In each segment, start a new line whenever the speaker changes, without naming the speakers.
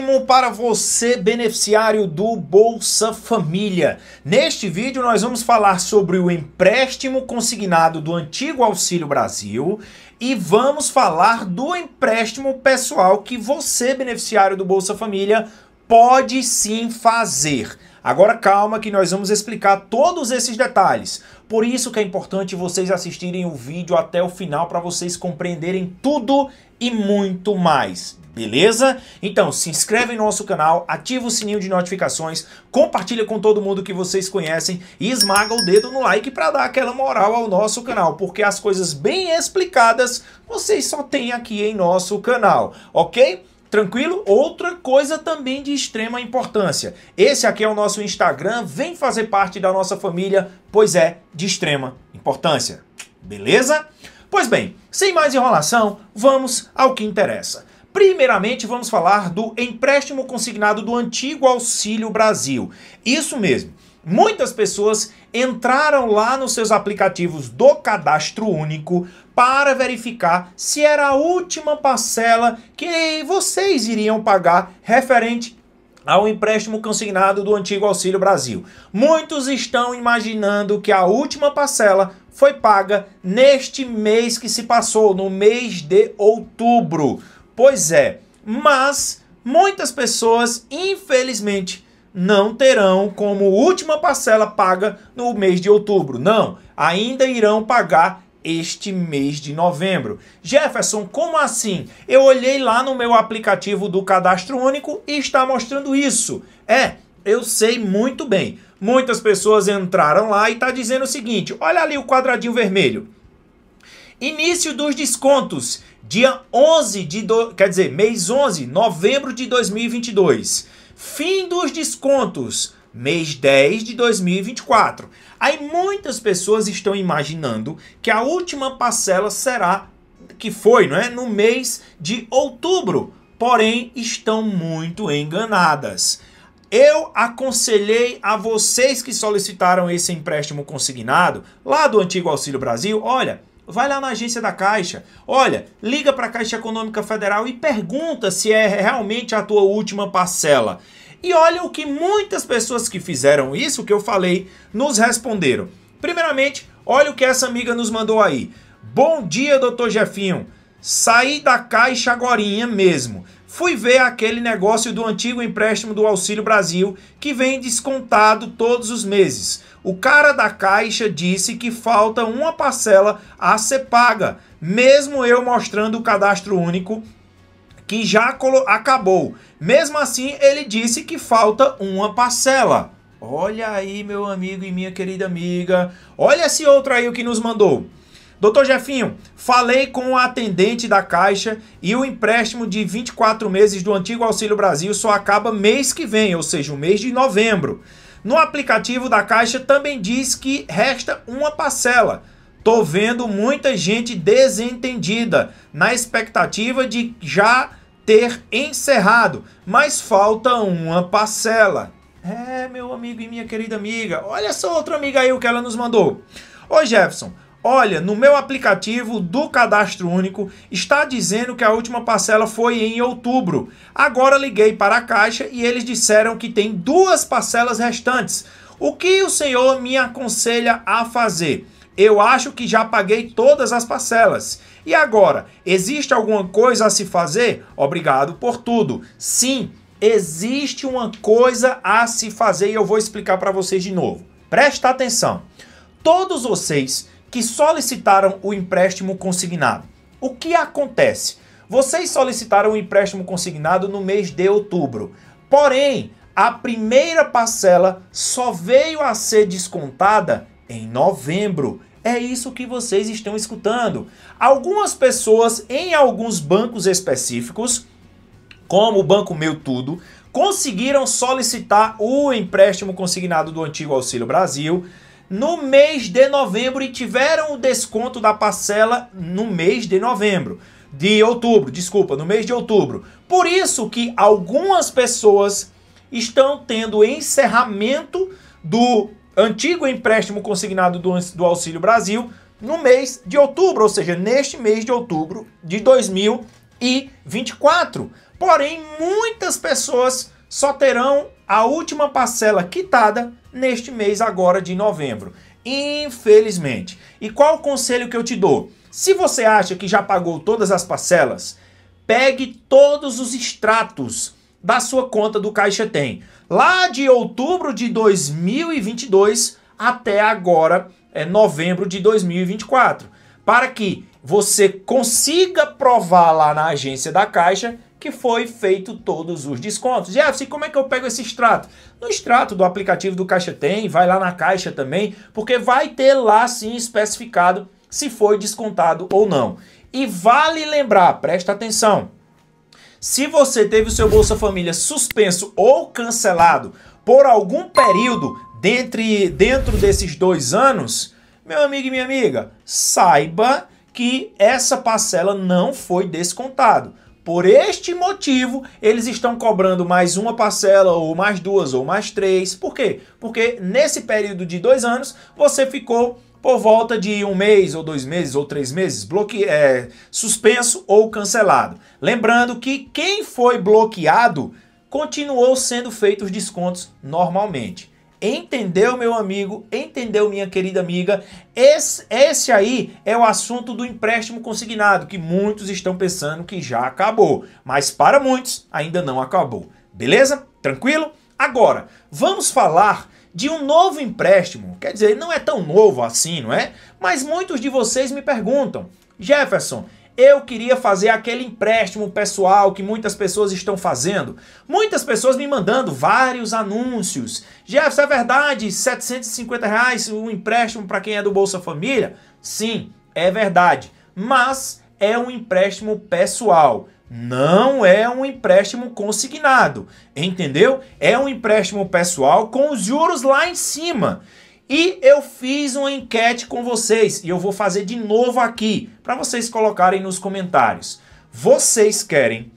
ótimo para você, beneficiário do Bolsa Família. Neste vídeo nós vamos falar sobre o empréstimo consignado do antigo Auxílio Brasil e vamos falar do empréstimo pessoal que você, beneficiário do Bolsa Família, pode sim fazer. Agora calma que nós vamos explicar todos esses detalhes. Por isso que é importante vocês assistirem o vídeo até o final para vocês compreenderem tudo e muito mais. Beleza? Então se inscreve no nosso canal, ativa o sininho de notificações, compartilha com todo mundo que vocês conhecem e esmaga o dedo no like para dar aquela moral ao nosso canal, porque as coisas bem explicadas vocês só tem aqui em nosso canal, ok? Tranquilo? Outra coisa também de extrema importância. Esse aqui é o nosso Instagram, vem fazer parte da nossa família, pois é de extrema importância. Beleza? Pois bem, sem mais enrolação, vamos ao que interessa. Primeiramente, vamos falar do empréstimo consignado do antigo Auxílio Brasil. Isso mesmo. Muitas pessoas entraram lá nos seus aplicativos do cadastro único para verificar se era a última parcela que vocês iriam pagar referente ao empréstimo consignado do antigo Auxílio Brasil. Muitos estão imaginando que a última parcela foi paga neste mês que se passou, no mês de outubro. Pois é, mas muitas pessoas, infelizmente, não terão como última parcela paga no mês de outubro. Não, ainda irão pagar este mês de novembro. Jefferson, como assim? Eu olhei lá no meu aplicativo do Cadastro Único e está mostrando isso. É, eu sei muito bem. Muitas pessoas entraram lá e está dizendo o seguinte: olha ali o quadradinho vermelho. Início dos descontos, dia 11 de. Do, quer dizer, mês 11, novembro de 2022. Fim dos descontos, mês 10 de 2024. Aí muitas pessoas estão imaginando que a última parcela será, que foi, não é? No mês de outubro. Porém, estão muito enganadas. Eu aconselhei a vocês que solicitaram esse empréstimo consignado lá do antigo Auxílio Brasil, olha, vai lá na agência da Caixa, olha, liga para a Caixa Econômica Federal e pergunta se é realmente a tua última parcela. E olha o que muitas pessoas que fizeram isso que eu falei nos responderam. Primeiramente, olha o que essa amiga nos mandou aí. Bom dia, doutor Jefinho. Saí da caixa agorinha mesmo fui ver aquele negócio do antigo empréstimo do Auxílio Brasil que vem descontado todos os meses. O cara da caixa disse que falta uma parcela a ser paga, mesmo eu mostrando o cadastro único que já acabou. Mesmo assim, ele disse que falta uma parcela. Olha aí, meu amigo e minha querida amiga. Olha esse outro aí o que nos mandou. Doutor Jefinho, falei com o atendente da Caixa e o empréstimo de 24 meses do antigo Auxílio Brasil só acaba mês que vem, ou seja, o mês de novembro. No aplicativo da Caixa também diz que resta uma parcela. Tô vendo muita gente desentendida, na expectativa de já ter encerrado, mas falta uma parcela. É, meu amigo e minha querida amiga, olha essa outra amiga aí o que ela nos mandou. Ô Jefferson, Olha, no meu aplicativo do Cadastro Único está dizendo que a última parcela foi em outubro. Agora liguei para a Caixa e eles disseram que tem duas parcelas restantes. O que o senhor me aconselha a fazer? Eu acho que já paguei todas as parcelas. E agora, existe alguma coisa a se fazer? Obrigado por tudo. Sim, existe uma coisa a se fazer e eu vou explicar para vocês de novo. Presta atenção. Todos vocês que solicitaram o empréstimo consignado. O que acontece? Vocês solicitaram o empréstimo consignado no mês de outubro. Porém, a primeira parcela só veio a ser descontada em novembro. É isso que vocês estão escutando. Algumas pessoas em alguns bancos específicos, como o Banco Meu Tudo, conseguiram solicitar o empréstimo consignado do antigo Auxílio Brasil no mês de novembro e tiveram o desconto da parcela no mês de novembro. De outubro, desculpa, no mês de outubro. Por isso que algumas pessoas estão tendo encerramento do antigo empréstimo consignado do, do Auxílio Brasil no mês de outubro, ou seja, neste mês de outubro de 2024. Porém, muitas pessoas só terão a última parcela quitada neste mês agora de novembro. Infelizmente. E qual o conselho que eu te dou? Se você acha que já pagou todas as parcelas, pegue todos os extratos da sua conta do Caixa Tem. Lá de outubro de 2022 até agora, é novembro de 2024, para que você consiga provar lá na agência da Caixa que foi feito todos os descontos. assim como é que eu pego esse extrato? No extrato do aplicativo do Caixa Tem, vai lá na Caixa também, porque vai ter lá sim especificado se foi descontado ou não. E vale lembrar, presta atenção, se você teve o seu Bolsa Família suspenso ou cancelado por algum período dentre, dentro desses dois anos, meu amigo e minha amiga, saiba que essa parcela não foi descontada. Por este motivo, eles estão cobrando mais uma parcela, ou mais duas, ou mais três. Por quê? Porque nesse período de dois anos, você ficou por volta de um mês, ou dois meses, ou três meses, bloque... É, suspenso ou cancelado. Lembrando que quem foi bloqueado continuou sendo feitos descontos normalmente. Entendeu, meu amigo? Entendeu, minha querida amiga? Esse, esse, aí é o assunto do empréstimo consignado, que muitos estão pensando que já acabou, mas para muitos ainda não acabou. Beleza? Tranquilo? Agora, vamos falar de um novo empréstimo. Quer dizer, não é tão novo assim, não é? Mas muitos de vocês me perguntam: Jefferson, eu queria fazer aquele empréstimo pessoal que muitas pessoas estão fazendo. Muitas pessoas me mandando vários anúncios. Jefferson, é verdade, 750 reais um empréstimo para quem é do Bolsa Família? Sim, é verdade. Mas é um empréstimo pessoal. Não é um empréstimo consignado, entendeu? É um empréstimo pessoal com os juros lá em cima. E eu fiz uma enquete com vocês e eu vou fazer de novo aqui para vocês colocarem nos comentários. Vocês querem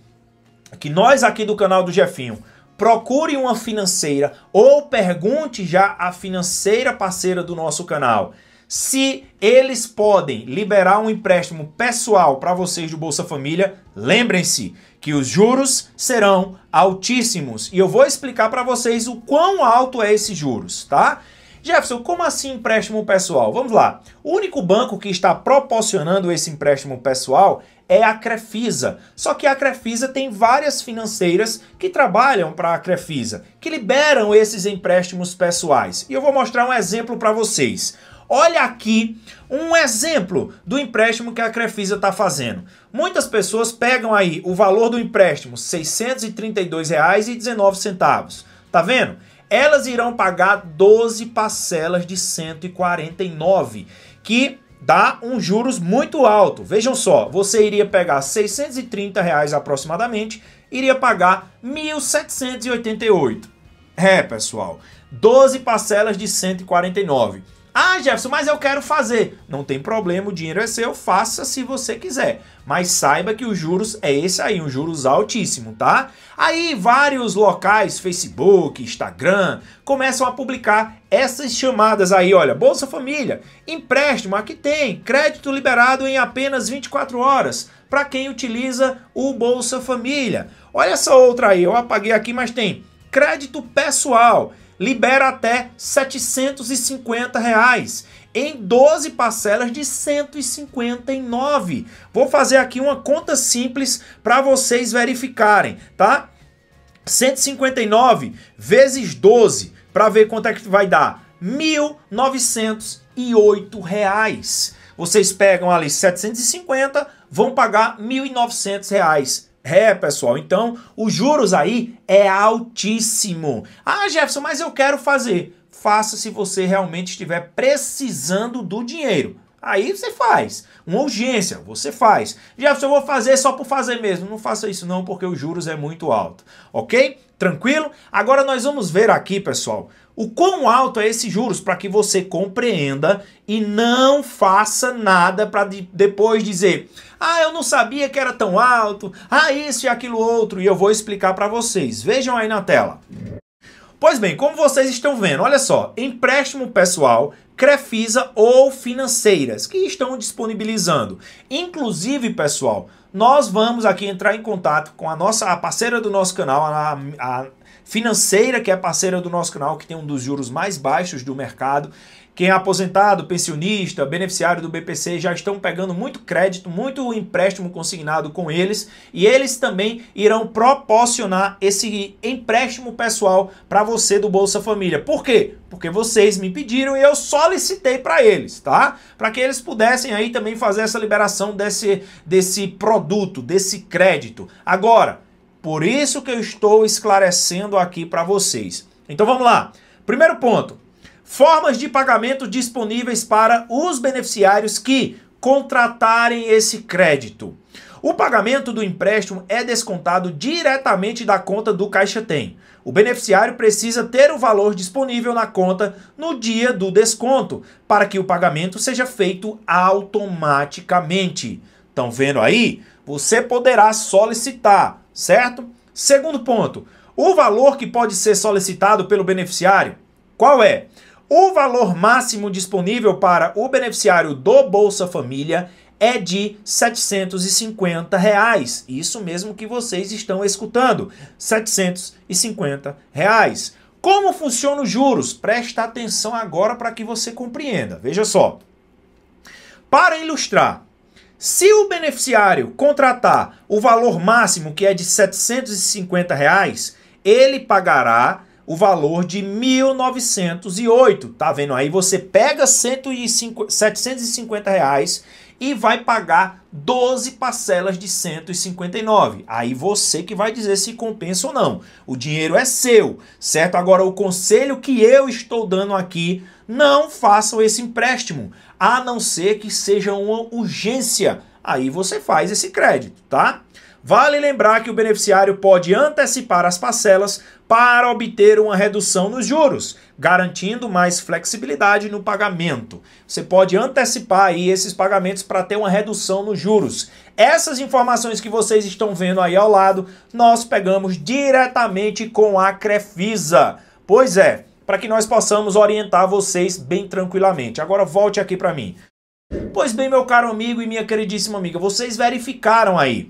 que nós aqui do canal do Jefinho procure uma financeira ou pergunte já a financeira parceira do nosso canal se eles podem liberar um empréstimo pessoal para vocês do Bolsa Família, lembrem-se que os juros serão altíssimos e eu vou explicar para vocês o quão alto é esses juros, tá? Jefferson, como assim empréstimo pessoal? Vamos lá. O único banco que está proporcionando esse empréstimo pessoal é a Crefisa. Só que a Crefisa tem várias financeiras que trabalham para a Crefisa, que liberam esses empréstimos pessoais. E eu vou mostrar um exemplo para vocês. Olha aqui um exemplo do empréstimo que a Crefisa está fazendo. Muitas pessoas pegam aí o valor do empréstimo, R$ 632,19. Tá vendo? elas irão pagar 12 parcelas de 149, que dá um juros muito alto. Vejam só, você iria pegar 630 reais aproximadamente, iria pagar 1.788. É, pessoal, 12 parcelas de 149. Ah, Jefferson, mas eu quero fazer. Não tem problema, o dinheiro é seu, faça se você quiser. Mas saiba que os juros é esse aí, um juros altíssimo, tá? Aí vários locais, Facebook, Instagram, começam a publicar essas chamadas aí, olha, Bolsa Família, empréstimo, aqui tem, crédito liberado em apenas 24 horas para quem utiliza o Bolsa Família. Olha essa outra aí, eu apaguei aqui, mas tem crédito pessoal libera até 750 reais em 12 parcelas de 159. Vou fazer aqui uma conta simples para vocês verificarem, tá? 159 vezes 12 para ver quanto é que vai dar. R$ 1.908. Vocês pegam ali 750, vão pagar R$ 1.900 é, pessoal, então os juros aí é altíssimo. Ah, Jefferson, mas eu quero fazer. Faça se você realmente estiver precisando do dinheiro. Aí você faz. Uma urgência, você faz. Jefferson, eu vou fazer só por fazer mesmo. Não faça isso não, porque os juros é muito alto, ok? Tranquilo? Agora nós vamos ver aqui, pessoal, o quão alto é esses juros para que você compreenda e não faça nada para de, depois dizer: "Ah, eu não sabia que era tão alto. Ah, isso e aquilo outro". E eu vou explicar para vocês. Vejam aí na tela. Pois bem, como vocês estão vendo, olha só, empréstimo pessoal Crefisa ou financeiras que estão disponibilizando. Inclusive, pessoal, nós vamos aqui entrar em contato com a nossa a parceira do nosso canal, a, a financeira que é parceira do nosso canal, que tem um dos juros mais baixos do mercado. Quem é aposentado, pensionista, beneficiário do BPC já estão pegando muito crédito, muito empréstimo consignado com eles e eles também irão proporcionar esse empréstimo pessoal para você do Bolsa Família. Por quê? Porque vocês me pediram e eu solicitei para eles, tá? Para que eles pudessem aí também fazer essa liberação desse, desse produto, desse crédito. Agora, por isso que eu estou esclarecendo aqui para vocês. Então vamos lá. Primeiro ponto, Formas de pagamento disponíveis para os beneficiários que contratarem esse crédito. O pagamento do empréstimo é descontado diretamente da conta do Caixa Tem. O beneficiário precisa ter o valor disponível na conta no dia do desconto, para que o pagamento seja feito automaticamente. Estão vendo aí? Você poderá solicitar, certo? Segundo ponto, o valor que pode ser solicitado pelo beneficiário. Qual é? O valor máximo disponível para o beneficiário do Bolsa Família é de R$ 750. Reais. Isso mesmo que vocês estão escutando, R$ 750. Reais. Como funcionam os juros? Presta atenção agora para que você compreenda. Veja só. Para ilustrar, se o beneficiário contratar o valor máximo que é de R$ 750, reais, ele pagará o valor de 1.908, tá vendo? Aí você pega 150, 750 reais e vai pagar 12 parcelas de 159. Aí você que vai dizer se compensa ou não. O dinheiro é seu, certo? Agora o conselho que eu estou dando aqui, não façam esse empréstimo, a não ser que seja uma urgência aí você faz esse crédito, tá? Vale lembrar que o beneficiário pode antecipar as parcelas para obter uma redução nos juros, garantindo mais flexibilidade no pagamento. Você pode antecipar aí esses pagamentos para ter uma redução nos juros. Essas informações que vocês estão vendo aí ao lado, nós pegamos diretamente com a Crefisa. Pois é, para que nós possamos orientar vocês bem tranquilamente. Agora volte aqui para mim. Pois bem, meu caro amigo e minha queridíssima amiga, vocês verificaram aí.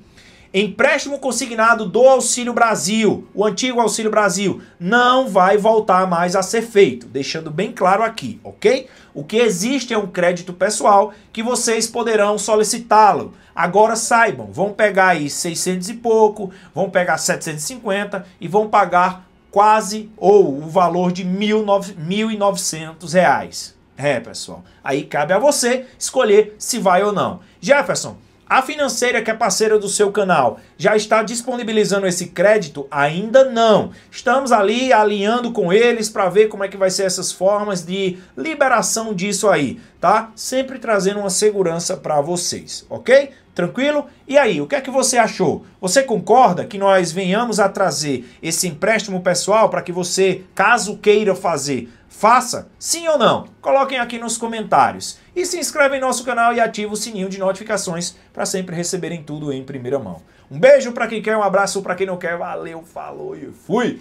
Empréstimo consignado do Auxílio Brasil, o antigo Auxílio Brasil, não vai voltar mais a ser feito, deixando bem claro aqui, ok? O que existe é um crédito pessoal que vocês poderão solicitá-lo. Agora saibam, vão pegar aí 600 e pouco, vão pegar 750 e vão pagar quase ou o valor de R$ 1.900. É, pessoal. Aí cabe a você escolher se vai ou não. Jefferson, a financeira que é parceira do seu canal já está disponibilizando esse crédito? Ainda não. Estamos ali alinhando com eles para ver como é que vai ser essas formas de liberação disso aí, tá? Sempre trazendo uma segurança para vocês, ok? Tranquilo? E aí, o que é que você achou? Você concorda que nós venhamos a trazer esse empréstimo pessoal para que você, caso queira fazer, faça? Sim ou não? Coloquem aqui nos comentários. E se inscreve em nosso canal e ativa o sininho de notificações para sempre receberem tudo em primeira mão. Um beijo para quem quer, um abraço para quem não quer. Valeu, falou e fui!